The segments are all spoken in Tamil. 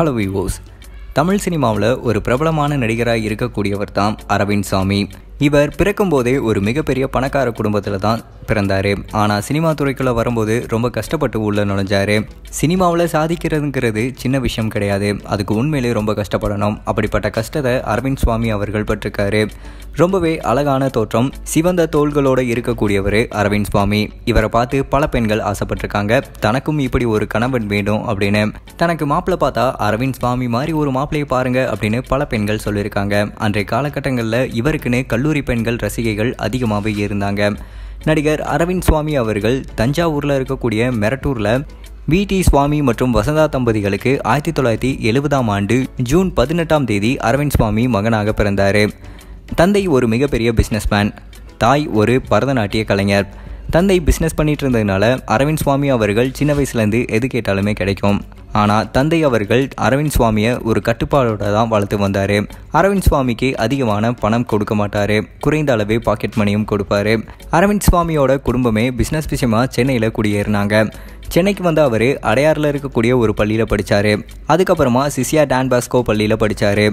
ஹலோ விவோஸ் தமிழ் சினிமாவில் ஒரு பிரபலமான நடிகராக இருக்கக்கூடியவர் தான் அரவிந்த் சாமி இவர் பிறக்கும்போதே ஒரு மிகப்பெரிய பணக்கார குடும்பத்தில் தான் பிறந்தார் ஆனால் சினிமா துறைக்குள்ளே வரும்போது ரொம்ப கஷ்டப்பட்டு உள்ளே நுழைஞ்சார் சினிமாவில் சாதிக்கிறதுங்கிறது சின்ன விஷயம் கிடையாது அதுக்கு உண்மையிலே ரொம்ப கஷ்டப்படணும் அப்படிப்பட்ட கஷ்டத்தை அரவிந்த் சுவாமி அவர்கள் பட்டிருக்காரு ரொம்பவே அழகான தோற்றம் சிவந்த தோள்களோடு இருக்கக்கூடியவர் அரவிந்த் சுவாமி இவரை பார்த்து பல பெண்கள் ஆசைப்பட்டிருக்காங்க தனக்கும் இப்படி ஒரு கணவன் வேண்டும் அப்படின்னு தனக்கு மாப்பிள்ளை பார்த்தா அரவிந்த் சுவாமி மாதிரி ஒரு மாப்பிள்ளையை பாருங்க அப்படின்னு பல பெண்கள் சொல்லியிருக்காங்க அன்றைய காலகட்டங்களில் இவருக்குன்னு கல்லூரி கல்லூரி பெண்கள் ரசிகைகள் அதிகமாகவே இருந்தாங்க நடிகர் அரவிந்த் சுவாமி அவர்கள் தஞ்சாவூரில் இருக்கக்கூடிய மெரட்டூரில் வி டி சுவாமி மற்றும் வசந்தா தம்பதிகளுக்கு ஆயிரத்தி தொள்ளாயிரத்தி எழுபதாம் ஆண்டு ஜூன் பதினெட்டாம் தேதி அரவிந்த் சுவாமி மகனாக பிறந்தார் தந்தை ஒரு மிகப்பெரிய பிஸ்னஸ்மேன் தாய் ஒரு பரதநாட்டிய கலைஞர் தந்தை பிஸ்னஸ் பண்ணிட்டு இருந்ததுனால அரவிந்த் சுவாமி அவர்கள் சின்ன வயசுலேருந்து எது கேட்டாலுமே கிடைக்கும் ஆனால் தந்தை அவர்கள் அரவிந்த் சுவாமியை ஒரு கட்டுப்பாடோடு தான் வளர்த்து வந்தார் அரவிந்த் சுவாமிக்கு அதிகமான பணம் கொடுக்க மாட்டார் குறைந்த அளவே பாக்கெட் மணியும் கொடுப்பார் அரவிந்த் சுவாமியோட குடும்பமே பிஸ்னஸ் விஷயமாக சென்னையில் குடியேறினாங்க சென்னைக்கு வந்த அவர் அடையாறில் இருக்கக்கூடிய ஒரு பள்ளியில் படித்தார் அதுக்கப்புறமா சிசியா டான் பாஸ்கோ பள்ளியில் படித்தார்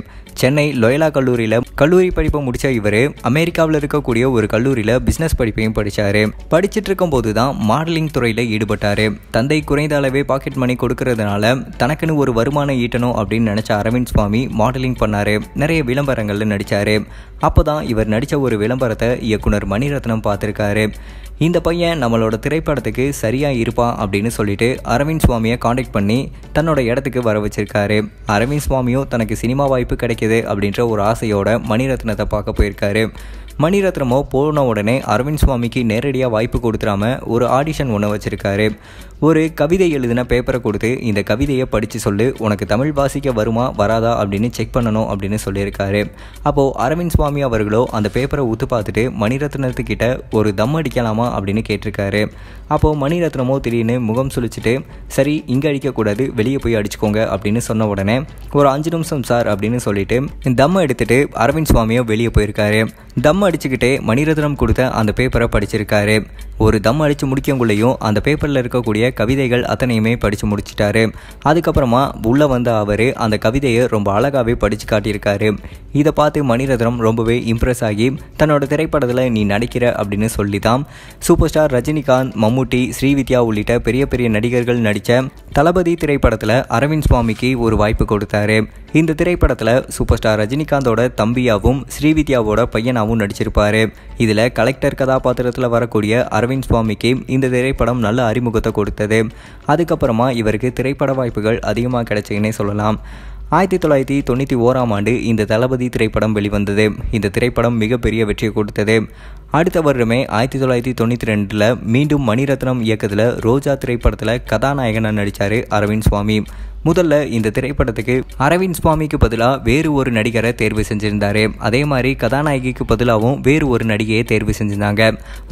சென்னை லொயலா கல்லூரியில் கல்லூரி படிப்பை முடித்த இவர் அமெரிக்காவில் இருக்கக்கூடிய ஒரு கல்லூரியில் பிஸ்னஸ் படிப்பையும் படித்தார் படிச்சுட்டு இருக்கும்போது தான் மாடலிங் துறையில் ஈடுபட்டார் தந்தை குறைந்த அளவே பாக்கெட் மணி கொடுக்கறதுனால தனக்குன்னு ஒரு வருமானம் ஈட்டணும் அப்படின்னு நினச்ச அரவிந்த் சுவாமி மாடலிங் பண்ணார் நிறைய விளம்பரங்களில் நடித்தார் அப்போ தான் இவர் நடித்த ஒரு விளம்பரத்தை இயக்குனர் மணிரத்னம் பார்த்துருக்காரு இந்த பையன் நம்மளோட திரைப்படத்துக்கு சரியாக இருப்பான் அப்படின்னு சொல்லிட்டு அரவிந்த் சுவாமியை காண்டாக்ட் பண்ணி தன்னோட இடத்துக்கு வர வச்சிருக்காரு அரவிந்த் சுவாமியும் தனக்கு சினிமா வாய்ப்பு கிடைக்கிது அப்படின்ற ஒரு ஆசையோட மணிரத்னத்தை பார்க்க போயிருக்காரு மணிரத்னமோ போன உடனே அரவிந்த் சுவாமிக்கு நேரடியாக வாய்ப்பு கொடுத்துடாம ஒரு ஆடிஷன் ஒன்று வச்சுருக்காரு ஒரு கவிதை எழுதின பேப்பரை கொடுத்து இந்த கவிதையை படித்து சொல்லு உனக்கு தமிழ் வாசிக்க வருமா வராதா அப்படின்னு செக் பண்ணணும் அப்படின்னு சொல்லியிருக்காரு அப்போது அரவிந்த் சுவாமி அவர்களோ அந்த பேப்பரை ஊத்து பார்த்துட்டு மணிரத்னத்துக்கிட்ட ஒரு தம் அடிக்கலாமா அப்படின்னு கேட்டிருக்காரு அப்போது மணிரத்னமோ திடீர்னு முகம் சுழிச்சிட்டு சரி இங்கே அடிக்கக்கூடாது வெளியே போய் அடிச்சுக்கோங்க அப்படின்னு சொன்ன உடனே ஒரு அஞ்சு நிமிஷம் சார் அப்படின்னு சொல்லிட்டு தம் எடுத்துட்டு அரவிந்த் சுவாமியோ வெளியே போயிருக்காரு தம் அடிச்சுக்கிட்டே மணிரத்னம் கொடுத்த அந்த பேப்பரை படிச்சிருக்காரு ஒரு தம் அடித்து முடிக்கக்குள்ளேயும் அந்த பேப்பரில் இருக்கக்கூடிய கவிதைகள் அத்தனையுமே படித்து முடிச்சிட்டாரு அதுக்கப்புறமா உள்ளே வந்த அவர் அந்த கவிதையை ரொம்ப அழகாகவே படித்து காட்டியிருக்காரு இதை பார்த்து மணிரத்னம் ரொம்பவே இம்ப்ரெஸ் ஆகி தன்னோட திரைப்படத்தில் நீ நடிக்கிற அப்படின்னு சொல்லி தான் சூப்பர் ஸ்டார் ரஜினிகாந்த் மம்முட்டி ஸ்ரீவித்யா உள்ளிட்ட பெரிய பெரிய நடிகர்கள் நடித்த தளபதி திரைப்படத்தில் அரவிந்த் சுவாமிக்கு ஒரு வாய்ப்பு கொடுத்தாரு இந்த திரைப்படத்தில் சூப்பர் ஸ்டார் ரஜினிகாந்தோட தம்பியாவும் ஸ்ரீவித்யாவோட பையனாகவும் நடிச்சு நடிச்சிருப்பார் இதில் கலெக்டர் கதாபாத்திரத்தில் வரக்கூடிய அரவிந்த் சுவாமிக்கு இந்த திரைப்படம் நல்ல அறிமுகத்தை கொடுத்தது அதுக்கப்புறமா இவருக்கு திரைப்பட வாய்ப்புகள் அதிகமாக கிடைச்சுன்னே சொல்லலாம் ஆயிரத்தி தொள்ளாயிரத்தி தொண்ணூற்றி ஓராம் ஆண்டு இந்த தளபதி திரைப்படம் வெளிவந்தது இந்த திரைப்படம் மிகப்பெரிய வெற்றியை கொடுத்தது அடுத்த வருடமே ஆயிரத்தி தொள்ளாயிரத்தி தொண்ணூற்றி ரெண்டில் மீண்டும் மணிரத்னம் இயக்கத்தில் ரோஜா திரைப்படத்தில் கதாநாயகனாக நடித்தார் அரவிந்த் சுவாமி முதல்ல இந்த திரைப்படத்துக்கு அரவிந்த் சுவாமிக்கு பதிலாக வேறு ஒரு நடிகரை தேர்வு செஞ்சிருந்தாரு அதே மாதிரி கதாநாயகிக்கு பதிலாகவும் வேறு ஒரு நடிகையை தேர்வு செஞ்சிருந்தாங்க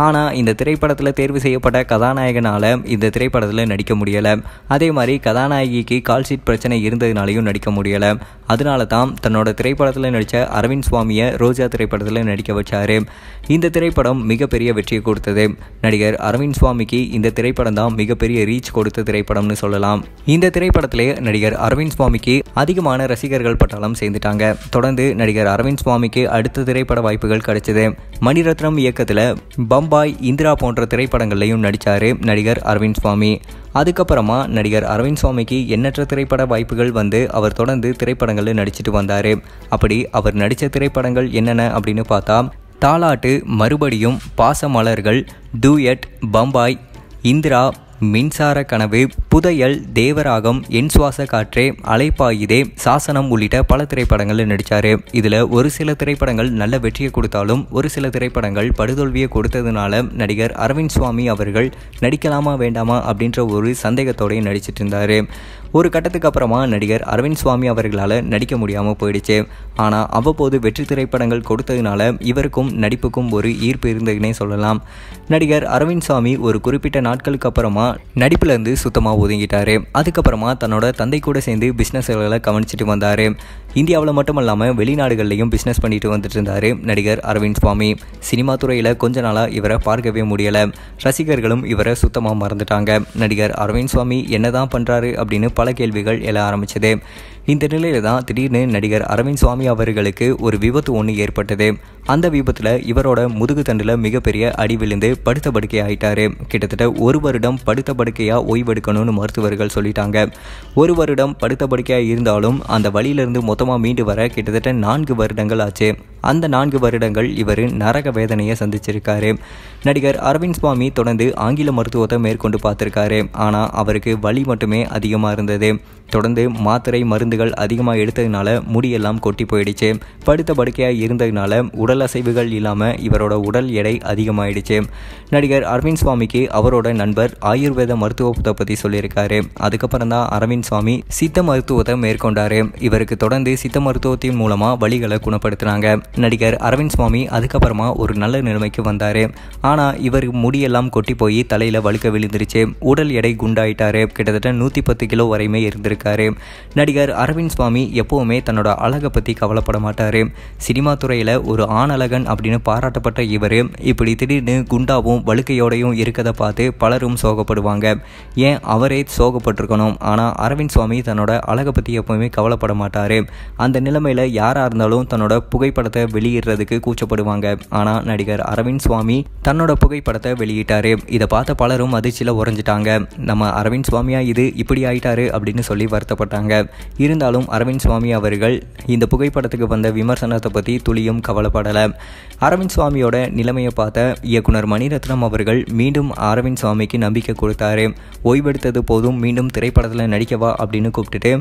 ஆனால் இந்த திரைப்படத்தில் தேர்வு செய்யப்பட்ட கதாநாயகனால் இந்த திரைப்படத்தில் நடிக்க முடியலை அதே மாதிரி கதாநாயகிக்கு கால்ஷீட் பிரச்சனை இருந்ததுனாலையும் நடிக்க முடியலை அதனால தான் தன்னோட திரைப்படத்தில் நடித்த அரவிந்த் சுவாமியை ரோஜா திரைப்படத்தில் நடிக்க வச்சார் இந்த திரைப்படம் மிகப்பெரிய வெற்றியை கொடுத்தது நடிகர் அரவிந்த் சுவாமிக்கு இந்த திரைப்படம் தான் மிகப்பெரிய ரீச் கொடுத்த திரைப்படம்னு சொல்லலாம் இந்த திரைப்படத்திலே நடிகர் அரவிந்த் சுவாமிக்கு அதிகமான ரசிகர்கள் பட்டாளம் சேர்ந்துட்டாங்க தொடர்ந்து நடிகர் அரவிந்த் சுவாமிக்கு அடுத்த திரைப்பட வாய்ப்புகள் கிடைச்சது மணிரத்னம் இயக்கத்தில் பம்பாய் இந்திரா போன்ற திரைப்படங்களையும் நடித்தார் நடிகர் அரவிந்த் சுவாமி அதுக்கப்புறமா நடிகர் அரவிந்த் சுவாமிக்கு எண்ணற்ற திரைப்பட வாய்ப்புகள் வந்து அவர் தொடர்ந்து திரைப்படங்களில் நடிச்சிட்டு வந்தார் அப்படி அவர் நடித்த திரைப்படங்கள் என்னென்ன அப்படின்னு பார்த்தா தாலாட்டு மறுபடியும் பாசமலர்கள் டூயட் பம்பாய் இந்திரா மின்சார கனவு புதையல் தேவராகம் என் சுவாச காற்றே அலைப்பாயுதே சாசனம் உள்ளிட்ட பல திரைப்படங்களில் நடித்தார் இதில் ஒரு சில திரைப்படங்கள் நல்ல வெற்றியை கொடுத்தாலும் ஒரு சில திரைப்படங்கள் படுதோல்வியை கொடுத்ததுனால நடிகர் அரவிந்த் சுவாமி அவர்கள் நடிக்கலாமா வேண்டாமா அப்படின்ற ஒரு சந்தேகத்தோடையும் நடிச்சிட்டு இருந்தார் ஒரு கட்டத்துக்கு அப்புறமா நடிகர் அரவிந்த் சுவாமி அவர்களால் நடிக்க முடியாமல் போயிடுச்சு ஆனால் அவ்வப்போது வெற்றி திரைப்படங்கள் கொடுத்ததுனால இவருக்கும் நடிப்புக்கும் ஒரு ஈர்ப்பு இருந்ததுன்னே சொல்லலாம் நடிகர் அரவிந்த் சுவாமி ஒரு குறிப்பிட்ட நாட்களுக்கு அப்புறமா நடிப்புலேருந்து சுத்தமாக ஒதுங்கிட்டார் அதுக்கப்புறமா தன்னோட தந்தை கூட சேர்ந்து பிஸ்னஸ்களை கவனிச்சிட்டு வந்தார் இந்தியாவில் மட்டும் இல்லாமல் வெளிநாடுகள்லையும் பிஸ்னஸ் பண்ணிட்டு வந்துட்டு இருந்தார் நடிகர் அரவிந்த் சுவாமி சினிமா துறையில் கொஞ்ச நாளாக இவரை பார்க்கவே முடியலை ரசிகர்களும் இவரை சுத்தமாக மறந்துட்டாங்க நடிகர் அரவிந்த் சுவாமி என்னதான் பண்ணுறாரு அப்படின்னு பல பல கேள்விகள் எழ ஆரம்பிச்சது இந்த நிலையில தான் திடீர்னு நடிகர் அரவிந்த் சுவாமி அவர்களுக்கு ஒரு விபத்து ஒன்று ஏற்பட்டது அந்த விபத்தில் இவரோட முதுகு தண்டில் மிகப்பெரிய அடி விழுந்து படுத்த படுக்கை ஆயிட்டாரு கிட்டத்தட்ட ஒரு வருடம் படுத்த படுக்கையாக ஓய்வெடுக்கணும்னு மருத்துவர்கள் சொல்லிட்டாங்க ஒரு வருடம் படுத்த படுக்கையாக இருந்தாலும் அந்த வழியிலிருந்து மொத்தமாக மீண்டு வர கிட்டத்தட்ட நான்கு வருடங்கள் ஆச்சு அந்த நான்கு வருடங்கள் இவர் நரக வேதனையை சந்திச்சிருக்காரு நடிகர் அரவிந்த் சுவாமி தொடர்ந்து ஆங்கில மருத்துவத்தை மேற்கொண்டு பார்த்துருக்காரு ஆனால் அவருக்கு வலி மட்டுமே அதிகமாக இருந்தது தொடர்ந்து மாத்திரை மருந்துகள் அதிகமாக எடுத்ததுனால முடியெல்லாம் கொட்டி போயிடுச்சு படுத்த படுக்கையாக இருந்ததுனால உடல் அசைவுகள் இல்லாமல் இவரோட உடல் எடை அதிகமாயிடுச்சு நடிகர் அரவிந்த் சுவாமிக்கு அவரோட நண்பர் ஆயுர்வேத மருத்துவத்தை பற்றி சொல்லியிருக்காரு அதுக்கப்புறம் தான் அரவிந்த் சுவாமி சித்த மருத்துவத்தை மேற்கொண்டார் இவருக்கு தொடர்ந்து சித்த மருத்துவத்தின் மூலமாக வழிகளை குணப்படுத்தினாங்க நடிகர் அரவிந்த் சுவாமி அதுக்கப்புறமா ஒரு நல்ல நிலைமைக்கு வந்தார் ஆனால் இவர் முடியெல்லாம் கொட்டி போய் தலையில் வழுக்க விழுந்துருச்சு உடல் எடை குண்டாயிட்டாரு கிட்டத்தட்ட நூற்றி பத்து கிலோ வரையுமே இருந்திருக்கு இருக்காரு நடிகர் அரவிந்த் சுவாமி எப்போவுமே தன்னோட அழகை பற்றி கவலைப்பட மாட்டார் சினிமா துறையில் ஒரு ஆணழகன் அப்படின்னு பாராட்டப்பட்ட இவர் இப்படி திடீர்னு குண்டாவும் வழுக்கையோடையும் இருக்கதை பார்த்து பலரும் சோகப்படுவாங்க ஏன் அவரே சோகப்பட்டிருக்கணும் ஆனால் அரவிந்த் சுவாமி தன்னோட அழகை பற்றி எப்போவுமே கவலைப்பட மாட்டார் அந்த நிலைமையில் யாராக இருந்தாலும் தன்னோட புகைப்படத்தை வெளியிடுறதுக்கு கூச்சப்படுவாங்க ஆனால் நடிகர் அரவிந்த் சுவாமி தன்னோட புகைப்படத்தை வெளியிட்டார் இதை பார்த்த பலரும் அதிர்ச்சியில் உறைஞ்சிட்டாங்க நம்ம அரவிந்த் சுவாமியா இது இப்படி ஆயிட்டாரு அப்படின்னு சொல்லி சொல்லி வருத்தப்பட்டாங்க இருந்தாலும் அரவிந்த் சுவாமி அவர்கள் இந்த புகைப்படத்துக்கு வந்த விமர்சனத்தை பற்றி துளியும் கவலைப்படலை அரவிந்த் சுவாமியோட நிலைமையை பார்த்த இயக்குனர் மணிரத்னம் அவர்கள் மீண்டும் அரவிந்த் சுவாமிக்கு நம்பிக்கை கொடுத்தாரு ஓய்வெடுத்தது போதும் மீண்டும் திரைப்படத்தில் நடிக்கவா அப்படின்னு கூப்பிட்டுட்டு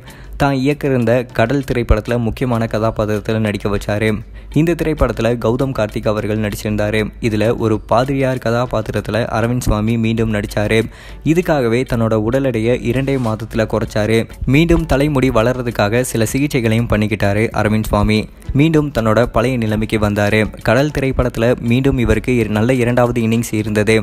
தான் இருந்த கடல் திரைப்படத்தில் முக்கியமான கதாபாத்திரத்தில் நடிக்க வச்சாரு இந்த திரைப்படத்தில் கௌதம் கார்த்திக் அவர்கள் நடிச்சிருந்தாரு இதில் ஒரு பாதிரியார் கதாபாத்திரத்தில் அரவிந்த் சுவாமி மீண்டும் நடித்தார் இதுக்காகவே தன்னோட உடல் எடையை இரண்டே மாதத்தில் குறைச்சாரு மீண்டும் தலைமுடி வளர்றதுக்காக சில சிகிச்சைகளையும் பண்ணிக்கிட்டாரு அரவிந்த் சுவாமி மீண்டும் தன்னோட பழைய நிலைமைக்கு வந்தார் கடல் திரைப்படத்தில் மீண்டும் இவருக்கு நல்ல இரண்டாவது இன்னிங்ஸ் இருந்தது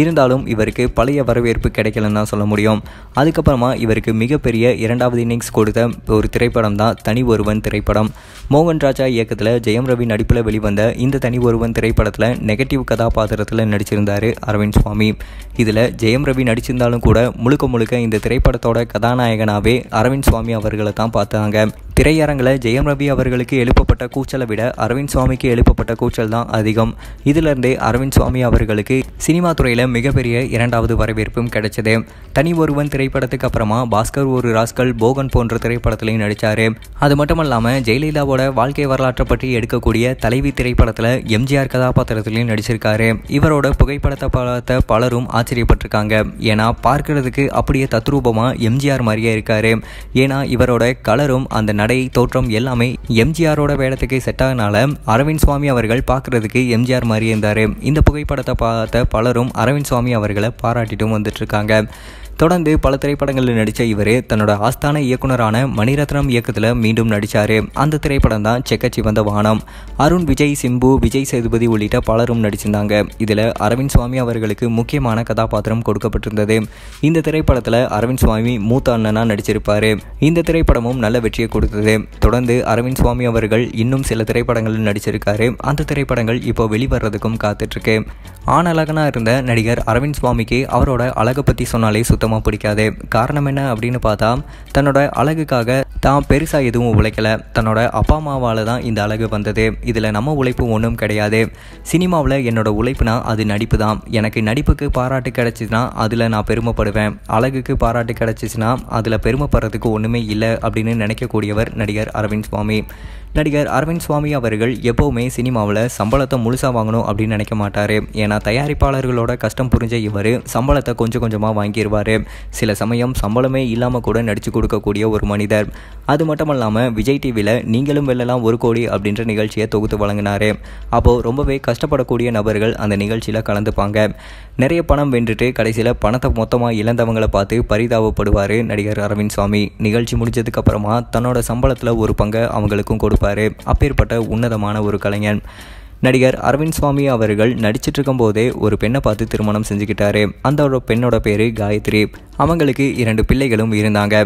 இருந்தாலும் இவருக்கு பழைய வரவேற்பு கிடைக்கலன்னு தான் சொல்ல முடியும் அதுக்கப்புறமா இவருக்கு மிகப்பெரிய இரண்டாவது இன்னிங்ஸ் கொடுத்த ஒரு திரைப்படம் தான் தனி ஒருவன் திரைப்படம் மோகன் ராஜா இயக்கத்தில் ஜெயம் ரவி நடிப்பில் வெளிவந்த இந்த தனி ஒருவன் திரைப்படத்தில் நெகட்டிவ் கதாபாத்திரத்தில் நடிச்சிருந்தார் அரவிந்த் சுவாமி இதில் ஜெயம் ரவி நடிச்சிருந்தாலும் கூட முழுக்க முழுக்க இந்த திரைப்படத்தோட கதாநாயகனாகவே அரவிந்த் சுவாமி அவர்களை தான் பார்த்தாங்க திரையரங்கில் ஜெயம் ரவி அவர்களுக்கு எழுப்பப்பட்ட கூச்சலை விட அரவிந்த் சுவாமிக்கு எழுப்பப்பட்ட கூச்சல் தான் அதிகம் இதிலிருந்தே அரவிந்த் சுவாமி அவர்களுக்கு சினிமா துறையில் மிகப்பெரிய இரண்டாவது வரவேற்பும் கிடைச்சது தனி ஒருவன் திரைப்படத்துக்கு அப்புறமா பாஸ்கர் ஒரு ராஸ்கல் போகன் போன்ற திரைப்படத்திலையும் நடித்தார் அது மட்டுமல்லாமல் ஜெயலலிதாவோட வாழ்க்கை வரலாற்றை பற்றி எடுக்கக்கூடிய தலைவி திரைப்படத்தில் எம்ஜிஆர் கதாபாத்திரத்திலையும் நடிச்சிருக்காரு இவரோட புகைப்படத்தை பார்த்த பலரும் ஆச்சரியப்பட்டிருக்காங்க ஏன்னா பார்க்கறதுக்கு அப்படியே தத்ரூபமாக எம்ஜிஆர் மாதிரியே இருக்காரு ஏன்னா இவரோட கலரும் அந்த நடை தோற்றம் எல்லாமே எம்ஜிஆரோட வேடத்துக்கு செட் ஆகினால அரவிந்த் சுவாமி அவர்கள் பார்க்கறதுக்கு எம்ஜிஆர் மாதிரி இருந்தார் இந்த புகைப்படத்தை பார்த்த பலரும் அரவிந்த் சுவாமி அவர்களை பாராட்டிட்டும் இருக்காங்க தொடர்ந்து பல திரைப்படங்களில் நடித்த இவர் தன்னோட ஆஸ்தான இயக்குனரான மணிரத்னம் இயக்கத்தில் மீண்டும் நடித்தார் அந்த திரைப்படம் தான் செக்க சிவந்த வானம் அருண் விஜய் சிம்பு விஜய் சேதுபதி உள்ளிட்ட பலரும் நடிச்சிருந்தாங்க இதில் அரவிந்த் சுவாமி அவர்களுக்கு முக்கியமான கதாபாத்திரம் கொடுக்கப்பட்டிருந்தது இந்த திரைப்படத்தில் அரவிந்த் சுவாமி மூத்த அண்ணனாக நடிச்சிருப்பார் இந்த திரைப்படமும் நல்ல வெற்றியை கொடுத்தது தொடர்ந்து அரவிந்த் சுவாமி அவர்கள் இன்னும் சில திரைப்படங்களில் நடிச்சிருக்காரு அந்த திரைப்படங்கள் இப்போ வெளிவரதுக்கும் காத்துட்ருக்கு ஆண் அழகனாக இருந்த நடிகர் அரவிந்த் சுவாமிக்கு அவரோட அழகை பற்றி சொன்னாலே சுத்த சுத்தமாக பிடிக்காது காரணம் என்ன அப்படின்னு பார்த்தா தன்னோட அழகுக்காக தான் பெருசாக எதுவும் உழைக்கலை தன்னோட அப்பா அம்மாவால் தான் இந்த அழகு வந்தது இதில் நம்ம உழைப்பு ஒன்றும் கிடையாது சினிமாவில் என்னோட உழைப்புனா அது நடிப்பு தான் எனக்கு நடிப்புக்கு பாராட்டு கிடச்சிச்சுன்னா அதில் நான் பெருமைப்படுவேன் அழகுக்கு பாராட்டு கிடச்சிச்சுன்னா அதில் பெருமைப்படுறதுக்கு ஒன்றுமே இல்லை அப்படின்னு நினைக்கக்கூடியவர் நடிகர் அரவிந்த் சுவாமி நடிகர் அரவிந்த் சுவாமி அவர்கள் எப்போவுமே சினிமாவில் சம்பளத்தை முழுசாக வாங்கணும் அப்படின்னு நினைக்க மாட்டார் ஏன்னா தயாரிப்பாளர்களோட கஷ்டம் புரிஞ்ச இவர் சம்பளத்தை கொஞ்சம் கொஞ்சமாக வாங்கிடுவார் சில சமயம் சம்பளமே இல்லாமல் கூட நடித்து கொடுக்கக்கூடிய ஒரு மனிதர் அது மட்டும் இல்லாமல் விஜய் டிவியில் நீங்களும் வெல்லலாம் ஒரு கோடி அப்படின்ற நிகழ்ச்சியை தொகுத்து வழங்கினார் அப்போது ரொம்பவே கஷ்டப்படக்கூடிய நபர்கள் அந்த நிகழ்ச்சியில் கலந்துப்பாங்க நிறைய பணம் வென்றுட்டு கடைசியில் பணத்தை மொத்தமாக இழந்தவங்களை பார்த்து பரிதாபப்படுவார் நடிகர் அரவிந்த் சுவாமி நிகழ்ச்சி முடிஞ்சதுக்கப்புறமா தன்னோட சம்பளத்தில் ஒரு பங்கை அவங்களுக்கும் கொடுப்பார் இருப்பார் அப்பேற்பட்ட உன்னதமான ஒரு கலைஞன் நடிகர் அரவிந்த் சுவாமி அவர்கள் நடிச்சிட்டு இருக்கும் போதே ஒரு பெண்ணை பார்த்து திருமணம் செஞ்சுக்கிட்டாரு அந்த பெண்ணோட பேரு காயத்ரி அவங்களுக்கு இரண்டு பிள்ளைகளும் இருந்தாங்க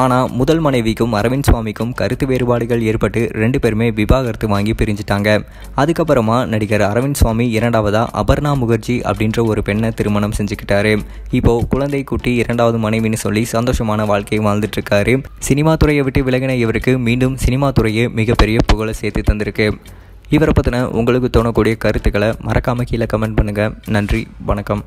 ஆனால் முதல் மனைவிக்கும் அரவிந்த் சுவாமிக்கும் கருத்து வேறுபாடுகள் ஏற்பட்டு ரெண்டு பேருமே விவாகரத்து வாங்கி பிரிஞ்சிட்டாங்க அதுக்கப்புறமா நடிகர் அரவிந்த் சுவாமி இரண்டாவதாக அபர்ணா முகர்ஜி அப்படின்ற ஒரு பெண்ணை திருமணம் செஞ்சுக்கிட்டாரு இப்போது குழந்தை குட்டி இரண்டாவது மனைவின்னு சொல்லி சந்தோஷமான வாழ்க்கையை இருக்காரு சினிமா துறையை விட்டு விலகின இவருக்கு மீண்டும் சினிமா துறையே மிகப்பெரிய புகழை சேர்த்து தந்திருக்கு இவரை பற்றின உங்களுக்கு தோணக்கூடிய கருத்துக்களை மறக்காமல் கீழே கமெண்ட் பண்ணுங்கள் நன்றி வணக்கம்